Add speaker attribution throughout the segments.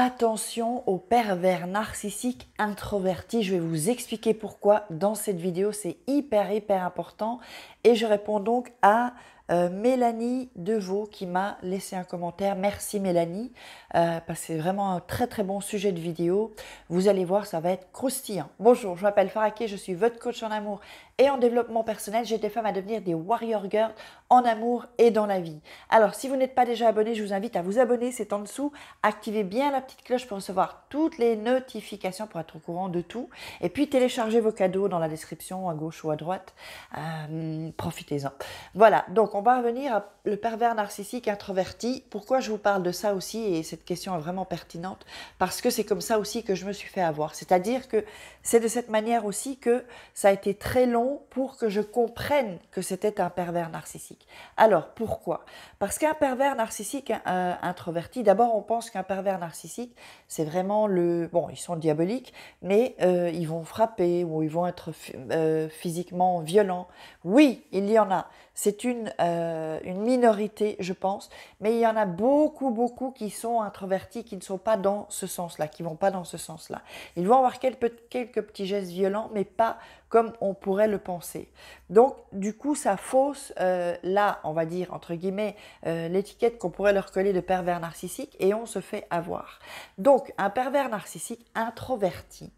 Speaker 1: attention aux pervers narcissiques introvertis. Je vais vous expliquer pourquoi dans cette vidéo, c'est hyper hyper important et je réponds donc à euh, Mélanie Deveau qui m'a laissé un commentaire. Merci Mélanie, euh, parce que c'est vraiment un très très bon sujet de vidéo. Vous allez voir, ça va être croustillant. Bonjour, je m'appelle Farake, je suis votre coach en amour et en développement personnel. J'ai les femmes à devenir des warrior girls en amour et dans la vie. Alors, si vous n'êtes pas déjà abonné, je vous invite à vous abonner, c'est en dessous. Activez bien la petite cloche pour recevoir toutes les notifications, pour être au courant de tout. Et puis, téléchargez vos cadeaux dans la description, à gauche ou à droite. Euh, profitez-en. Voilà, donc on on va revenir à le pervers narcissique introverti. Pourquoi je vous parle de ça aussi et cette question est vraiment pertinente Parce que c'est comme ça aussi que je me suis fait avoir. C'est-à-dire que c'est de cette manière aussi que ça a été très long pour que je comprenne que c'était un pervers narcissique. Alors pourquoi Parce qu'un pervers narcissique euh, introverti, d'abord on pense qu'un pervers narcissique, c'est vraiment le... Bon, ils sont diaboliques, mais euh, ils vont frapper ou ils vont être euh, physiquement violents. Oui, il y en a. C'est une euh, une minorité, je pense, mais il y en a beaucoup, beaucoup qui sont introvertis, qui ne sont pas dans ce sens-là, qui vont pas dans ce sens-là. Ils vont avoir quelques, quelques petits gestes violents, mais pas comme on pourrait le penser. Donc, du coup, ça fausse, euh, là, on va dire, entre guillemets, euh, l'étiquette qu'on pourrait leur coller de pervers narcissique et on se fait avoir. Donc, un pervers narcissique introverti,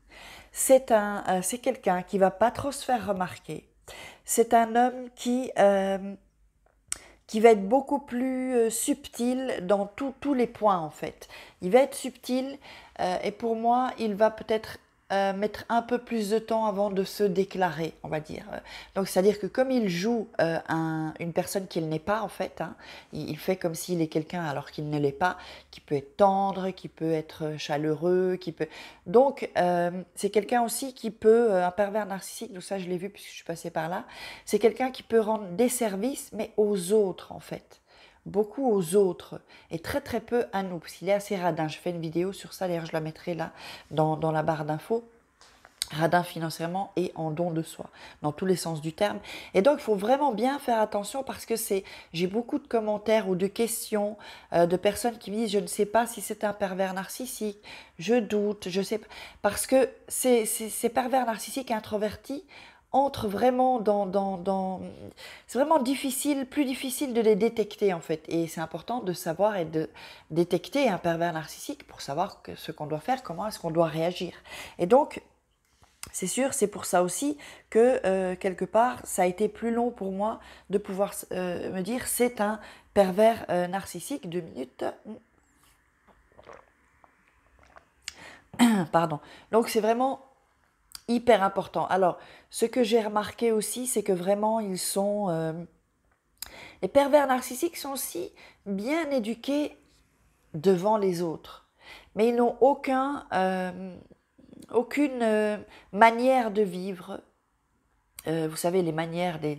Speaker 1: c'est un, c'est quelqu'un qui va pas trop se faire remarquer. C'est un homme qui qui va être beaucoup plus euh, subtil dans tous les points en fait. Il va être subtil euh, et pour moi, il va peut-être euh, mettre un peu plus de temps avant de se déclarer, on va dire. Donc, c'est-à-dire que comme il joue euh, une personne qu'il n'est pas, en fait, hein, il, fait comme s'il est quelqu'un alors qu'il ne l'est pas, qui peut être tendre, qui peut être chaleureux, qui peut. Donc, euh, c'est quelqu'un aussi qui peut, un pervers narcissique, donc ça je l'ai vu puisque je suis passée par là, c'est quelqu'un qui peut rendre des services, mais aux autres, en fait beaucoup aux autres et très très peu à nous, parce qu'il est assez radin. Je fais une vidéo sur ça, d'ailleurs je la mettrai là dans, la barre d'infos. Radin financièrement et en don de soi, dans tous les sens du terme. Et donc il faut vraiment bien faire attention parce que c'est, j'ai beaucoup de commentaires ou de questions euh, de personnes qui me disent je ne sais pas si c'est un pervers narcissique, je doute, je sais pas. Parce que c'est ces pervers narcissiques introvertis entre vraiment dans... dans, C'est vraiment difficile, plus difficile de les détecter en fait. Et c'est important de savoir et de détecter un pervers narcissique pour savoir ce qu'on doit faire, comment est-ce qu'on doit réagir. Et donc, c'est sûr, c'est pour ça aussi que euh, quelque part, ça a été plus long pour moi de pouvoir euh, me dire c'est un pervers euh, narcissique. Deux minutes. Pardon. Donc c'est vraiment hyper important. Alors, ce que j'ai remarqué aussi, c'est que vraiment, ils sont... Euh, les pervers narcissiques sont aussi bien éduqués devant les autres, mais ils n'ont aucun, euh, aucune euh, manière de vivre. vous savez, les manières des,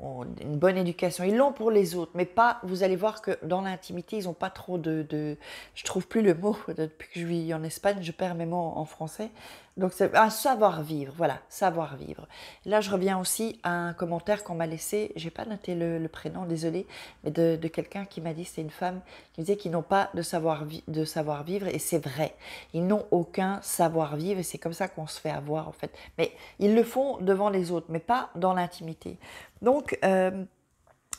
Speaker 1: une bonne éducation, ils l'ont pour les autres, mais pas, vous allez voir que dans l'intimité, ils n'ont pas trop de, de, Je trouve plus le mot, depuis que je vis en Espagne, je perds mes mots en français. Donc c'est un savoir-vivre, voilà, savoir-vivre. Là, je reviens aussi à un commentaire qu'on m'a laissé, j'ai pas noté le, prénom, désolé, mais de, quelqu'un qui m'a dit, c'est une femme, qui disait qu'ils n'ont pas de savoir de savoir -vivre, et c'est vrai, ils n'ont aucun savoir-vivre, et c'est comme ça qu'on se fait avoir, en fait. Mais ils le font devant les autres, mais pas dans l'intimité. Donc, euh,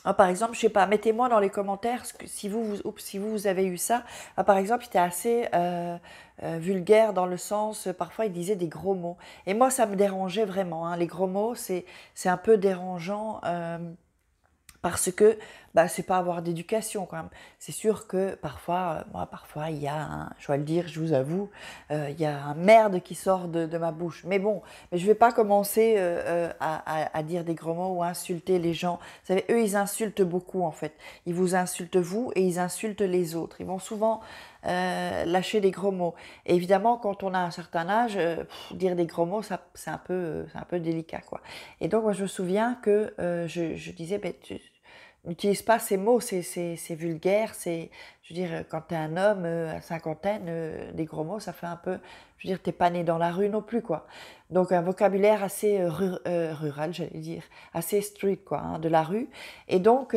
Speaker 1: ah, par exemple, je sais pas, mettez-moi dans les commentaires si vous, si vous, avez eu ça. Ah, par exemple, il était assez euh, euh, vulgaire dans le sens, parfois il disait des gros mots. Et moi, ça me dérangeait vraiment. Hein. Les gros mots, c'est un peu dérangeant parce que bah, c'est pas avoir d'éducation quand même. C'est sûr que parfois, euh, moi, parfois, il y a, un, je dois le dire, je vous avoue, euh, il y a un merde qui sort de, ma bouche. Mais bon, mais je vais pas commencer euh, à, dire des gros mots ou insulter les gens. Vous savez, eux, ils insultent beaucoup en fait. Ils vous insultent vous et ils insultent les autres. Ils vont souvent lâcher des gros mots. évidemment, quand on a un certain âge, dire des gros mots, c'est un peu, c'est un peu délicat, quoi. Et donc, moi, je me souviens que je, disais, ben, n'utilise pas ces mots, c'est vulgaire, c'est, je veux dire, quand t'es un homme euh, à cinquantaine, euh, des gros mots, ça fait un peu, je veux dire, t'es pas né dans la rue non plus, quoi. Donc un vocabulaire assez euh, rural, j'allais dire, assez street, quoi, hein, de la rue. Et donc,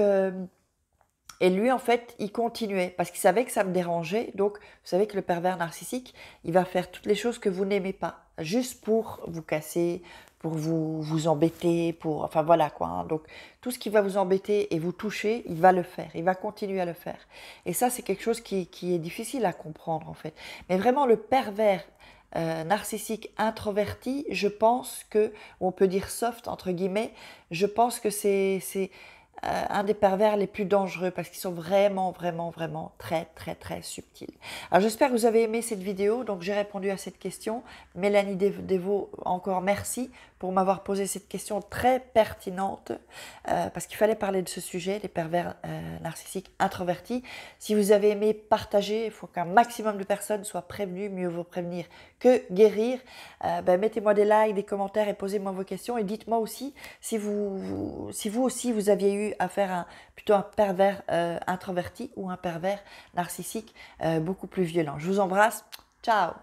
Speaker 1: et lui, en fait, il continuait parce qu'il savait que ça me dérangeait. Donc, vous savez que le pervers narcissique, il va faire toutes les choses que vous n'aimez pas, juste pour vous casser, pour vous, vous embêter, pour... Enfin voilà quoi. Hein. Donc tout ce qui va vous embêter et vous toucher, il va le faire, il va continuer à le faire. Et ça c'est quelque chose qui, est difficile à comprendre en fait. Mais vraiment le pervers euh, narcissique introverti, je pense que, on peut dire soft entre guillemets, je pense que c'est euh, un des pervers les plus dangereux parce qu'ils sont vraiment, vraiment, vraiment très, très, très subtils. Alors j'espère que vous avez aimé cette vidéo, donc j'ai répondu à cette question. Mélanie Deveau, encore merci pour m'avoir posé cette question très pertinente euh, parce qu'il fallait parler de ce sujet, les pervers euh, narcissiques introvertis. Si vous avez aimé, partagez, il faut qu'un maximum de personnes soient prévenues, mieux vaut prévenir que guérir. Ben, Mettez-moi des likes, des commentaires et posez-moi vos questions et dites-moi aussi si vous, si vous aussi vous aviez eu à faire plutôt un pervers euh, introverti ou un pervers narcissique euh, beaucoup plus violent. Je vous embrasse. Ciao